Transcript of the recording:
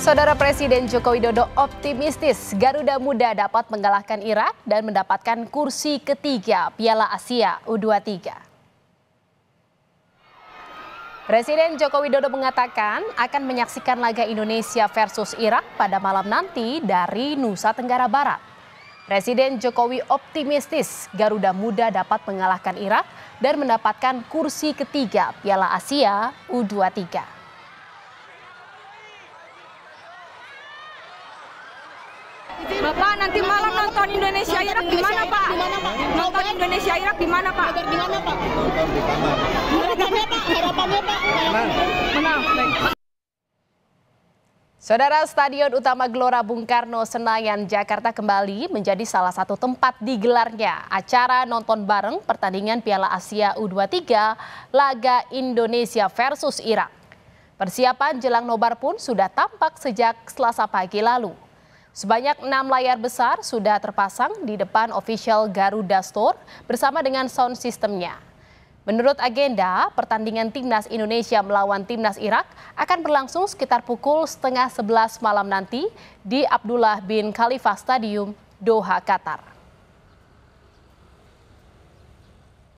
Saudara Presiden Joko Widodo optimistis Garuda Muda dapat mengalahkan Irak dan mendapatkan kursi ketiga Piala Asia U23. Presiden Joko Widodo mengatakan akan menyaksikan laga Indonesia versus Irak pada malam nanti dari Nusa Tenggara Barat. Presiden Jokowi optimistis Garuda Muda dapat mengalahkan Irak dan mendapatkan kursi ketiga Piala Asia U23. Bapak nanti malam nonton Indonesia Irak di mana Pak? Nonton Indonesia Irak di mana Pak? Di mana Pak? Harapannya Pak, Menang. Menang. Saudara Stadion Utama Gelora Bung Karno Senayan Jakarta kembali menjadi salah satu tempat digelarnya acara nonton bareng pertandingan Piala Asia U23 laga Indonesia versus Irak. Persiapan jelang nobar pun sudah tampak sejak Selasa pagi lalu. Sebanyak enam layar besar sudah terpasang di depan official Garuda Store bersama dengan sound systemnya. Menurut agenda, pertandingan Timnas Indonesia melawan Timnas Irak akan berlangsung sekitar pukul setengah sebelas malam nanti di Abdullah bin Khalifah Stadium, Doha, Qatar.